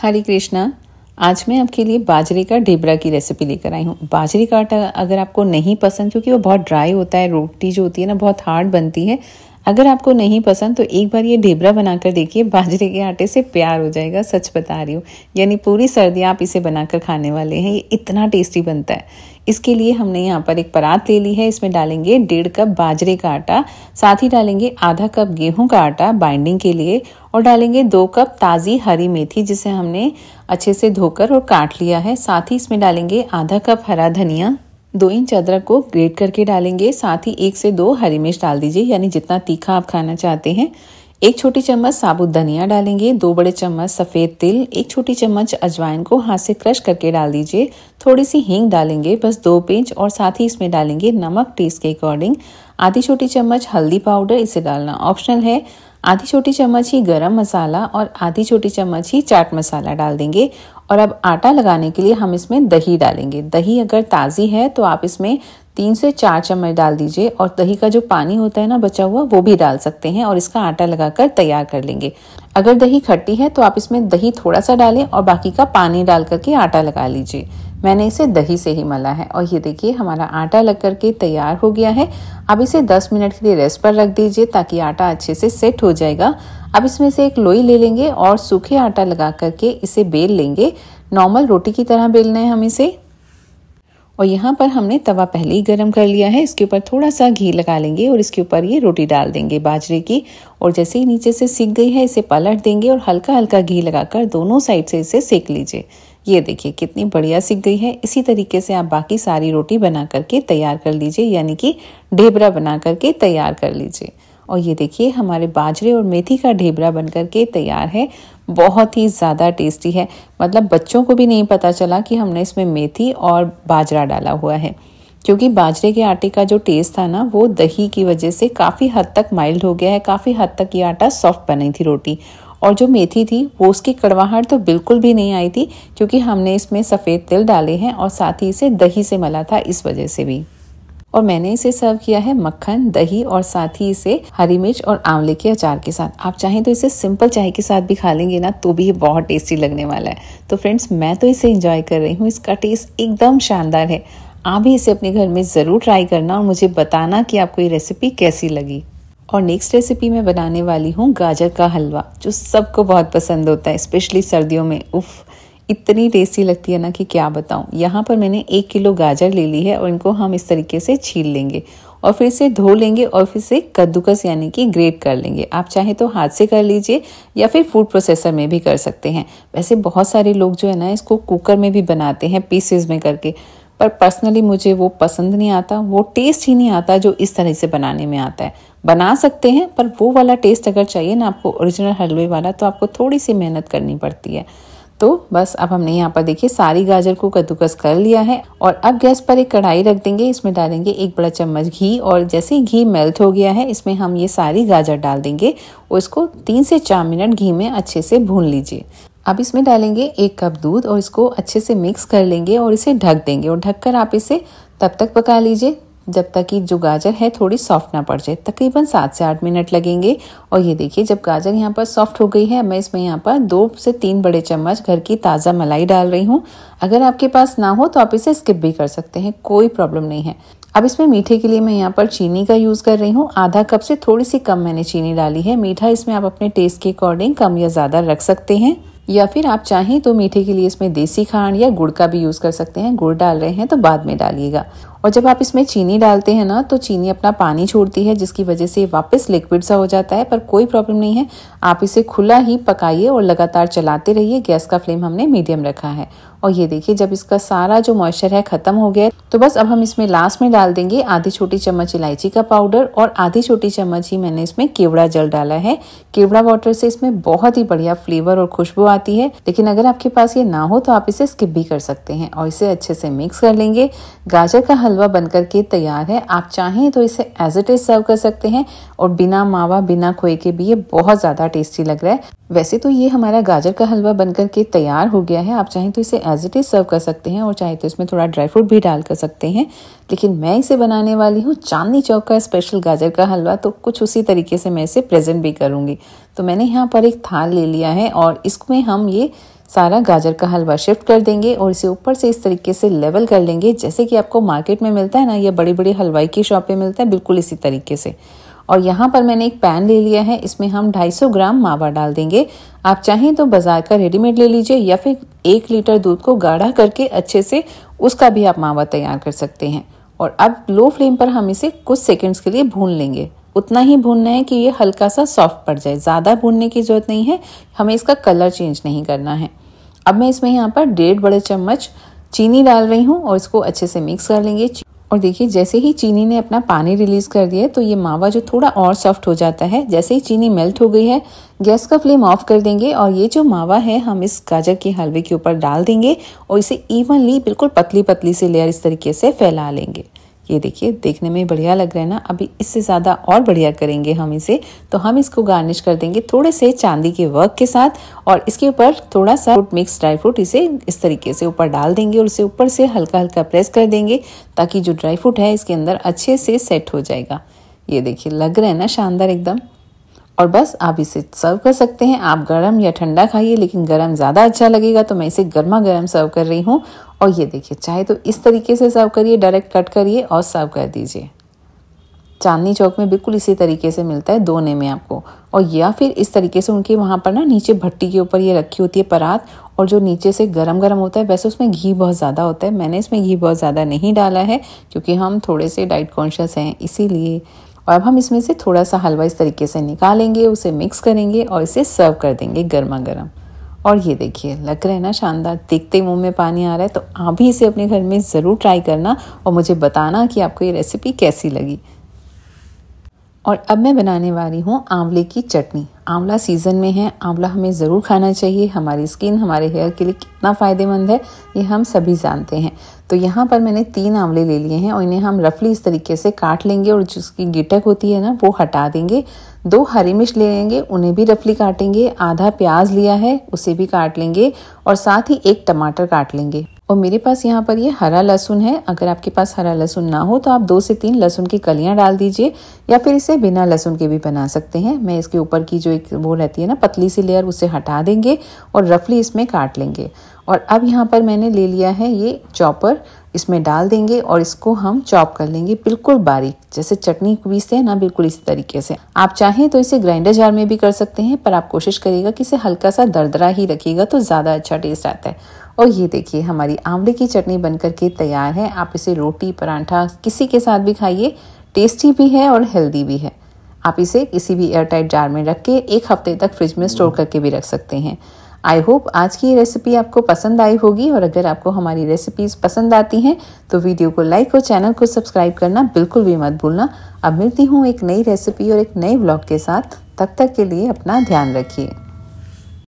हरे कृष्णा आज मैं आपके लिए बाजरे का ढेबरा की रेसिपी लेकर आई हूँ बाजरे का आटा अगर आपको नहीं पसंद क्योंकि वो बहुत ड्राई होता है रोटी जो होती है ना बहुत हार्ड बनती है अगर आपको नहीं पसंद तो एक बार ये ढेबरा बनाकर देखिए बाजरे के आटे से प्यार हो जाएगा सच बता रही हूँ यानी पूरी सर्दी आप इसे बनाकर खाने वाले हैं ये इतना टेस्टी बनता है इसके लिए हमने यहाँ पर एक परात ले ली है इसमें डालेंगे डेढ़ कप बाजरे का आटा साथ ही डालेंगे आधा कप गेहूं का आटा बाइंडिंग के लिए और डालेंगे दो कप ताज़ी हरी मेथी जिसे हमने अच्छे से धोकर और काट लिया है साथ ही इसमें डालेंगे आधा कप हरा धनिया दो इंच अदरक को ग्रेट करके डालेंगे साथ ही एक से दो हरी मिर्च डाल दीजिए यानी जितना तीखा आप खाना चाहते हैं एक छोटी चम्मच साबुत धनिया डालेंगे दो बड़े चम्मच सफ़ेद तिल एक छोटी चम्मच अजवाइन को हाथ से क्रश करके डाल दीजिए थोड़ी सी हींग डालेंगे बस दो पिंच और साथ ही इसमें डालेंगे नमक टेस्ट के अकॉर्डिंग आधी छोटी चम्मच हल्दी पाउडर इसे डालना ऑप्शनल है आधी छोटी चम्मच ही गरम मसाला और आधी छोटी चम्मच ही चाट मसाला डाल देंगे और अब आटा लगाने के लिए हम इसमें दही डालेंगे दही अगर ताज़ी है तो आप इसमें तीन से चार चम्मच डाल दीजिए और दही का जो पानी होता है ना बचा हुआ वो भी डाल सकते हैं और इसका आटा लगाकर तैयार कर लेंगे अगर दही खट्टी है तो आप इसमें दही थोड़ा सा डालें और बाकी का पानी डाल करके आटा लगा लीजिए मैंने इसे दही से ही मला है और ये देखिए हमारा आटा लग करके तैयार हो गया है अब इसे 10 मिनट के लिए रेस्ट पर रख दीजिए ताकि आटा अच्छे से सेट हो जाएगा अब इसमें से एक लोई ले लेंगे और सूखे आटा लगा करके इसे बेल लेंगे नॉर्मल रोटी की तरह बेलना है हम इसे और यहाँ पर हमने तवा पहले ही गर्म कर लिया है इसके ऊपर थोड़ा सा घी लगा लेंगे और इसके ऊपर ये रोटी डाल देंगे बाजरे की और जैसे ही नीचे से सीख गई है इसे पलट देंगे और हल्का हल्का घी लगाकर दोनों साइड से इसे सेक लीजिए ये देखिए कितनी बढ़िया सीख गई है इसी तरीके से आप बाकी सारी रोटी बना करके तैयार कर लीजिए यानी कि ढेबरा बना करके तैयार कर लीजिए और ये देखिए हमारे बाजरे और मेथी का ढेबरा बन कर के तैयार है बहुत ही ज़्यादा टेस्टी है मतलब बच्चों को भी नहीं पता चला कि हमने इसमें मेथी और बाजरा डाला हुआ है क्योंकि बाजरे के आटे का जो टेस्ट था ना वो दही की वजह से काफ़ी हद तक माइल्ड हो गया है काफ़ी हद तक ये आटा सॉफ्ट बनी थी रोटी और जो मेथी थी वो उसकी कड़वाहट तो बिल्कुल भी नहीं आई थी क्योंकि हमने इसमें सफ़ेद तिल डाले हैं और साथ ही इसे दही से मला था इस वजह से भी और मैंने इसे सर्व किया है मक्खन दही और साथ ही इसे हरी मिर्च और आंवले के अचार के साथ आप चाहें तो इसे सिंपल चाय के साथ भी खा लेंगे ना तो भी ये बहुत टेस्टी लगने वाला है तो फ्रेंड्स मैं तो इसे इंजॉय कर रही हूँ इसका टेस्ट एकदम शानदार है आप भी इसे अपने घर में ज़रूर ट्राई करना और मुझे बताना कि आपको ये रेसिपी कैसी लगी और नेक्स्ट रेसिपी मैं बनाने वाली हूँ गाजर का हलवा जो सबको बहुत पसंद होता है स्पेशली सर्दियों में उफ़ इतनी टेस्टी लगती है ना कि क्या बताऊँ यहाँ पर मैंने एक किलो गाजर ले ली है और इनको हम इस तरीके से छील लेंगे और फिर इसे धो लेंगे और फिर इसे कद्दूकस यानी कि ग्रेट कर लेंगे आप चाहे तो हाथ से कर लीजिए या फिर फूड प्रोसेसर में भी कर सकते हैं वैसे बहुत सारे लोग जो है ना इसको कुकर में भी बनाते हैं पीसेज में करके पर पर्सनली मुझे वो पसंद नहीं आता वो टेस्ट ही नहीं आता जो इस तरह से बनाने में आता है बना सकते हैं पर वो वाला टेस्ट अगर चाहिए ना आपको ओरिजिनल हलवे वाला तो आपको थोड़ी सी मेहनत करनी पड़ती है तो बस अब हमने यहाँ पर देखिए सारी गाजर को कद्दूकस कर लिया है और अब गैस पर एक कढ़ाई रख देंगे इसमें डालेंगे एक बड़ा चम्मच घी और जैसे ही घी मेल्ट हो गया है इसमें हम ये सारी गाजर डाल देंगे और इसको तीन से चार मिनट घी में अच्छे से भून लीजिए अब इसमें डालेंगे एक कप दूध और इसको अच्छे से मिक्स कर लेंगे और इसे ढक देंगे और ढककर आप इसे तब तक पका लीजिए जब तक कि जो गाजर है थोड़ी सॉफ्ट ना पड़ जाए तकरीबन सात से आठ मिनट लगेंगे और ये देखिए जब गाजर यहाँ पर सॉफ्ट हो गई है मैं इसमें यहाँ पर दो से तीन बड़े चम्मच घर की ताज़ा मलाई डाल रही हूँ अगर आपके पास ना हो तो आप इसे स्किप भी कर सकते हैं कोई प्रॉब्लम नहीं है अब इसमें मीठे के लिए मैं यहाँ पर चीनी का यूज़ कर रही हूँ आधा कप से थोड़ी सी कम मैंने चीनी डाली है मीठा इसमें आप अपने टेस्ट के अकॉर्डिंग कम या ज़्यादा रख सकते हैं या फिर आप चाहें तो मीठे के लिए इसमें देसी खांड या गुड़ का भी यूज़ कर सकते हैं गुड़ डाल रहे हैं तो बाद में डालिएगा और जब आप इसमें चीनी डालते हैं ना तो चीनी अपना पानी छोड़ती है जिसकी वजह से वापस लिक्विड सा हो जाता है पर कोई प्रॉब्लम नहीं है आप इसे खुला ही पकाइए और लगातार चलाते रहिए गैस का फ्लेम हमने मीडियम रखा है और ये देखिए जब इसका सारा जो मॉइस्चर है खत्म हो गया तो बस अब हम इसमें लास्ट में डाल देंगे आधी छोटी चम्मच इलायची का पाउडर और आधी छोटी चम्मच ही मैंने इसमें केवड़ा जल डाला है केवड़ा वाटर से इसमें बहुत ही बढ़िया फ्लेवर और खुशबू आती है लेकिन अगर आपके पास ये ना हो तो आप इसे स्किप भी कर सकते हैं और इसे अच्छे से मिक्स कर लेंगे गाजर का हलवा बनकर के तैयार है आप चाहें तो इसे एज इट इज सर्व कर सकते हैं और बिना मावा बिना खोए के भी ये बहुत ज़्यादा टेस्टी लग रहा है वैसे तो ये हमारा गाजर का हलवा बनकर के तैयार हो गया है आप चाहें तो इसे एज इट इज़ सर्व कर सकते हैं और चाहे तो इसमें थोड़ा ड्राई फ्रूट भी डाल कर सकते हैं लेकिन मैं इसे बनाने वाली हूँ चांदनी चौक का स्पेशल गाजर का हलवा तो कुछ उसी तरीके से मैं इसे प्रेजेंट भी करूँगी तो मैंने यहाँ पर एक थाल ले लिया है और इसमें हम ये सारा गाजर का हलवा शिफ्ट कर देंगे और इसे ऊपर से इस तरीके से लेवल कर लेंगे जैसे कि आपको मार्केट में मिलता है ना या बड़ी बड़ी हलवाई की शॉप पे मिलता है बिल्कुल इसी तरीके से और यहाँ पर मैंने एक पैन ले लिया है इसमें हम 250 ग्राम मावा डाल देंगे आप चाहें तो बाजार का रेडीमेड ले लीजिए या फिर एक लीटर दूध को गाढ़ा करके अच्छे से उसका भी आप मावा तैयार कर सकते हैं और अब लो फ्लेम पर हम इसे कुछ सेकेंड्स के लिए भून लेंगे उतना ही भूनना है कि ये हल्का सा सॉफ्ट पड़ जाए ज़्यादा भूनने की ज़रूरत नहीं है हमें इसका कलर चेंज नहीं करना है अब मैं इसमें यहाँ पर डेढ़ बड़े चम्मच चीनी डाल रही हूँ और इसको अच्छे से मिक्स कर लेंगे और देखिए जैसे ही चीनी ने अपना पानी रिलीज़ कर दिया तो ये मावा जो थोड़ा और सॉफ्ट हो जाता है जैसे ही चीनी मेल्ट हो गई है गैस का फ्लेम ऑफ कर देंगे और ये जो मावा है हम इस गाजर के हलवे के ऊपर डाल देंगे और इसे इवनली बिल्कुल पतली पतली से लेयर इस तरीके से फैला लेंगे ये देखिए देखने में बढ़िया लग रहा है ना अभी इससे ज़्यादा और बढ़िया करेंगे हम इसे तो हम इसको गार्निश कर देंगे थोड़े से चांदी के वर्क के साथ और इसके ऊपर थोड़ा सा फ्रूट मिक्स ड्राई फ्रूट इसे इस तरीके से ऊपर डाल देंगे और इसे ऊपर से हल्का हल्का प्रेस कर देंगे ताकि जो ड्राई फ्रूट है इसके अंदर अच्छे से सेट हो जाएगा ये देखिए लग रहा है ना शानदार एकदम और बस आप इसे सर्व कर सकते हैं आप गर्म या ठंडा खाइए लेकिन गर्म ज़्यादा अच्छा लगेगा तो मैं इसे गर्मा गर्म सर्व कर रही हूँ और ये देखिए चाहे तो इस तरीके से सर्व करिए डायरेक्ट कट करिए और सर्व कर दीजिए चांदनी चौक में बिल्कुल इसी तरीके से मिलता है दोने में आपको और या फिर इस तरीके से उनके वहाँ पर ना नीचे भट्टी के ऊपर ये रखी होती है परात और जो नीचे से गरम गरम होता है वैसे उसमें घी बहुत ज़्यादा होता है मैंने इसमें घी बहुत ज़्यादा नहीं डाला है क्योंकि हम थोड़े से डाइट कॉन्शियस हैं इसीलिए और अब हम इसमें से थोड़ा सा हलवा इस तरीके से निकालेंगे उसे मिक्स करेंगे और इसे सर्व कर देंगे गर्मा गर्म और ये देखिए लग रहा है ना शानदार देखते ही मुंह में पानी आ रहा है तो आप भी इसे अपने घर में ज़रूर ट्राई करना और मुझे बताना कि आपको ये रेसिपी कैसी लगी और अब मैं बनाने वाली हूँ आंवले की चटनी आंवला सीज़न में है आंवला हमें ज़रूर खाना चाहिए हमारी स्किन हमारे हेयर के लिए कितना फ़ायदेमंद है ये हम सभी जानते हैं तो यहाँ पर मैंने तीन आंवले ले लिए हैं और इन्हें हम रफली इस तरीके से काट लेंगे और जिसकी गिटक होती है ना वो हटा देंगे दो हरी मिर्च ले लेंगे उन्हें भी रफली काटेंगे आधा प्याज लिया है उसे भी काट लेंगे और साथ ही एक टमाटर काट लेंगे और मेरे पास यहाँ पर ये हरा लहसुन है अगर आपके पास हरा लहसुन ना हो तो आप दो से तीन लहसुन की कलियाँ डाल दीजिए या फिर इसे बिना लहसुन के भी बना सकते हैं मैं इसके ऊपर की जो एक वो रहती है ना पतली सी लेयर उसे हटा देंगे और रफली इसमें काट लेंगे और अब यहाँ पर मैंने ले लिया है ये चॉपर इसमें डाल देंगे और इसको हम चॉप कर लेंगे बिल्कुल बारीक जैसे चटनी पीसते हैं ना बिल्कुल इस तरीके से आप चाहें तो इसे ग्राइंडर जार में भी कर सकते हैं पर आप कोशिश करिएगा कि इसे हल्का सा दरदरा ही रखिएगा तो ज़्यादा अच्छा टेस्ट आता है और ये देखिए हमारी आंवले की चटनी बन के तैयार है आप इसे रोटी परांठा किसी के साथ भी खाइए टेस्टी भी है और हेल्दी भी है आप इसे किसी भी एयरटाइट जार में रख के एक हफ्ते तक फ्रिज में स्टोर हम्म। करके भी रख सकते हैं आई होप आज की ये रेसिपी आपको पसंद आई होगी और अगर आपको हमारी रेसिपीज़ पसंद आती हैं तो वीडियो को लाइक और चैनल को सब्सक्राइब करना बिल्कुल भी मत भूलना अब मिलती हूँ एक नई रेसिपी और एक नए ब्लॉग के साथ तब तक के लिए अपना ध्यान रखिए